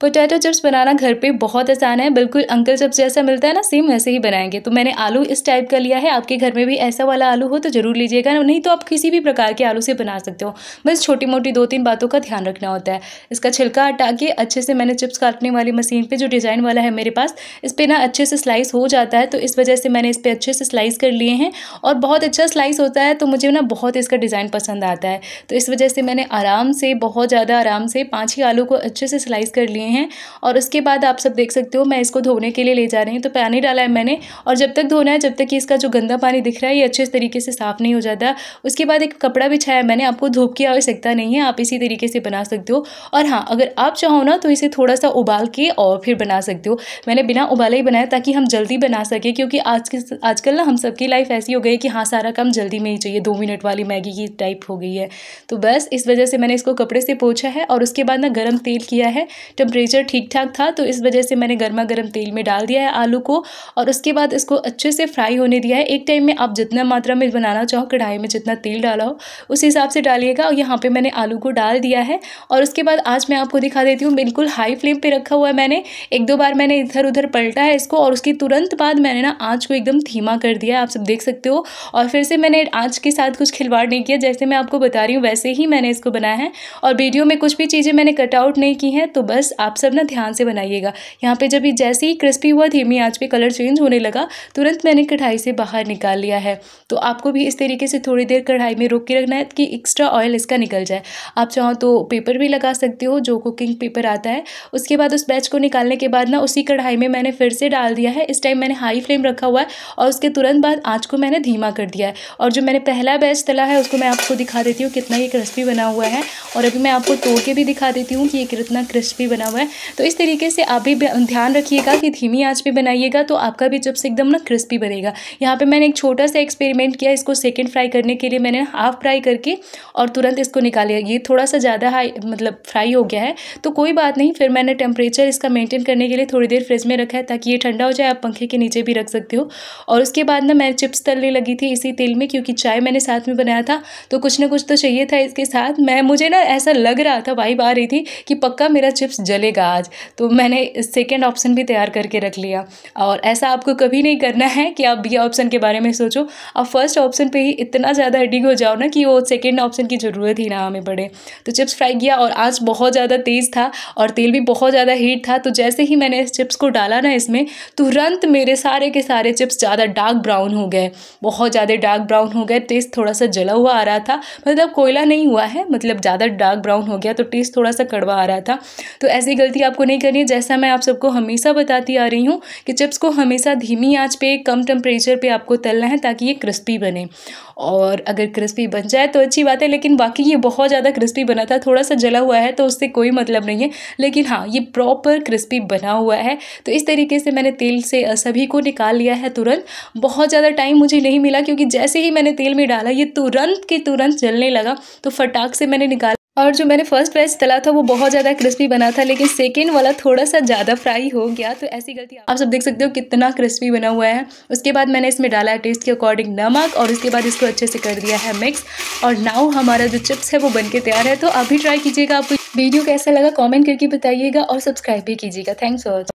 potato chips बनाना घर पे बहुत आसान है बिल्कुल अंकल चिप्स जैसा मिलता है ना सेम वैसे ही बनाएंगे तो मैंने आलू इस टाइप का लिया है आपके घर में भी ऐसा वाला आलू हो तो ज़रूर लीजिएगा नहीं तो आप किसी भी प्रकार के आलू से बना सकते हो बस छोटी मोटी दो तीन बातों का ध्यान रखना होता है इसका छिलका हटा के अच्छे से मैंने चिप्स काटने वाली मशीन पर जो डिज़ाइन वाला है मेरे पास इस पर ना अच्छे से स्लाइस हो जाता है तो इस वजह से मैंने इस पर अच्छे से स्लाइस कर लिए हैं और बहुत अच्छा स्लाइस होता है तो मुझे ना बहुत इसका डिज़ाइन पसंद आता है तो इस वजह से मैंने आराम से बहुत ज़्यादा आराम से पाँच ही आलू को अच्छे से स्लाइस कर लिए हैं और उसके बाद आप सब देख सकते हो मैं इसको धोने के लिए ले जा रही हूँ तो पानी डाला है मैंने और जब तक धोना है जब तक कि इसका जो गंदा पानी दिख रहा है ये अच्छे तरीके से साफ़ नहीं हो जाता उसके बाद एक कपड़ा बिछाया मैंने आपको धूप की आवश्यकता नहीं है आप इसी तरीके से बना सकते हो और हाँ अगर आप चाहो ना तो इसे थोड़ा सा उबाल के और फिर बना सकते हो मैंने बिना उबाले ही बनाया ताकि हम जल्दी बना सकें क्योंकि आज के आजकल ना हम सबकी लाइफ ऐसी हो गई कि हाँ सारा काम जल्दी में ही चाहिए दो मिनट वाली मैगी की टाइप हो गई है तो बस इस वजह से मैंने इसको कपड़े से पोछा है और उसके बाद ना गर्म तेल किया है टेम्परे टेम्परेचर ठीक ठाक था तो इस वजह से मैंने गर्मा गर्म तेल में डाल दिया है आलू को और उसके बाद इसको अच्छे से फ्राई होने दिया है एक टाइम में आप जितना मात्रा में बनाना चाहो कढ़ाई में जितना तेल डाला हो उस हिसाब से डालिएगा और यहाँ पर मैंने आलू को डाल दिया है और उसके बाद आज मैं आपको दिखा देती हूँ बिल्कुल हाई फ्लेम पर रखा हुआ है मैंने एक दो बार मैंने इधर उधर पलटा है इसको और उसके तुरंत बाद मैंने ना आँच को एकदम धीमा कर दिया आप सब देख सकते हो और फिर से मैंने आँच के साथ कुछ खिलवाड़ नहीं किया जैसे मैं आपको बता रही हूँ वैसे ही मैंने इसको बनाया है और वीडियो में कुछ भी चीज़ें मैंने कटआउट नहीं की हैं तो बस आप आप सब ना ध्यान से बनाइएगा यहाँ पे जब ये जैसे ही क्रिस्पी हुआ धीमी आँच पे कलर चेंज होने लगा तुरंत मैंने कढ़ाई से बाहर निकाल लिया है तो आपको भी इस तरीके से थोड़ी देर कढ़ाई में रोक के रखना है कि एक्स्ट्रा ऑयल इसका निकल जाए आप चाहो तो पेपर भी लगा सकते हो जो कुकिंग पेपर आता है उसके बाद उस बैच को निकालने के बाद ना उसी कढ़ाई में मैंने फिर से डाल दिया है इस टाइम मैंने हाई फ्लेम रखा हुआ है और उसके तुरंत बाद आँच को मैंने धीमा कर दिया है और जो मैंने पहला बैच तला है उसको मैं आपको दिखा देती हूँ कितना ये क्रिस्पी बना हुआ है और अभी मैं आपको तोड़ के भी दिखा देती हूँ कि ये कितना क्रिस्पी बना हुआ हुआ है तो इस तरीके से आप भी ध्यान रखिएगा कि धीमी आँच पर बनाइएगा तो आपका भी चिप्स एकदम ना क्रिस्पी बनेगा यहाँ पर मैंने एक छोटा सा एक्सपेरिमेंट किया इसको सेकेंड फ्राई करने के लिए मैंने हाफ फ्राई करके और तुरंत इसको निकालिया ये थोड़ा सा ज़्यादा हाई मतलब फ्राई हो गया है तो कोई बात नहीं फिर मैंने टेम्परेचर इसका मेंटेन करने के लिए थोड़ी देर फ्रिज में रखा है ताकि ये ठंडा हो जाए आप पंखे के नीचे भी रख सकते हो और उसके बाद ना मैं चिप्स तलने लगी थी इसी तेल में क्योंकि चाय मैंने साथ में बनाया था तो कुछ ना कुछ तो चाहिए था इसके साथ मैं मुझे ना ऐसा लग रहा था वाइब आ रही थी कि पक्का मेरा चिप्स जले लगेगा आज तो मैंने सेकेंड ऑप्शन भी तैयार करके रख लिया और ऐसा आपको कभी नहीं करना है कि आप बी ऑप्शन के बारे में सोचो आप फर्स्ट ऑप्शन पे ही इतना ज़्यादा एडिंग हो जाओ ना कि वो सेकेंड ऑप्शन की ज़रूरत ही ना हमें पड़े तो चिप्स फ्राई किया और आज बहुत ज़्यादा तेज़ था और तेल भी बहुत ज़्यादा हीट था तो जैसे ही मैंने इस चिप्स को डाला ना इसमें तुरंत मेरे सारे के सारे चिप्स ज़्यादा डार्क ब्राउन हो गए बहुत ज़्यादा डार्क ब्राउन हो गए टेस्ट थोड़ा सा जला हुआ आ रहा था मतलब कोयला नहीं हुआ है मतलब ज़्यादा डार्क ब्राउन हो गया तो टेस्ट थोड़ा सा कड़वा आ रहा था तो ऐसे गलती आपको नहीं करनी है जैसा मैं आप सबको हमेशा बताती आ रही हूँ कि चिप्स को हमेशा धीमी आँच पर कम टेम्परेचर पर आपको तलना है ताकि ये क्रिस्पी बने और अगर क्रिस्पी बन जाए तो अच्छी बात है लेकिन बाकी ये बहुत ज़्यादा क्रिस्पी बना था थोड़ा सा जला हुआ है तो उससे कोई मतलब नहीं है लेकिन हाँ ये प्रॉपर क्रिस्पी बना हुआ है तो इस तरीके से मैंने तेल से सभी को निकाल लिया है तुरंत बहुत ज़्यादा टाइम मुझे नहीं मिला क्योंकि जैसे ही मैंने तेल में डाला ये तुरंत के तुरंत जलने लगा तो फटाक से मैंने निकाल और जो मैंने फर्स्ट वेज तला था वो बहुत ज़्यादा क्रिस्पी बना था लेकिन सेकेंड वाला थोड़ा सा ज़्यादा फ्राई हो गया तो ऐसी गलती आप सब देख सकते हो कितना क्रिस्पी बना हुआ है उसके बाद मैंने इसमें डाला है टेस्ट के अकॉर्डिंग नमक और उसके बाद इसको अच्छे से कर दिया है मिक्स और नाउ हमारा जो चिप्स है वो बन के तैयार है तो अभी ट्राई कीजिएगा आपको वीडियो कैसा लगा कॉमेंट करके बताइएगा और सब्सक्राइब भी कीजिएगा थैंक्स फॉर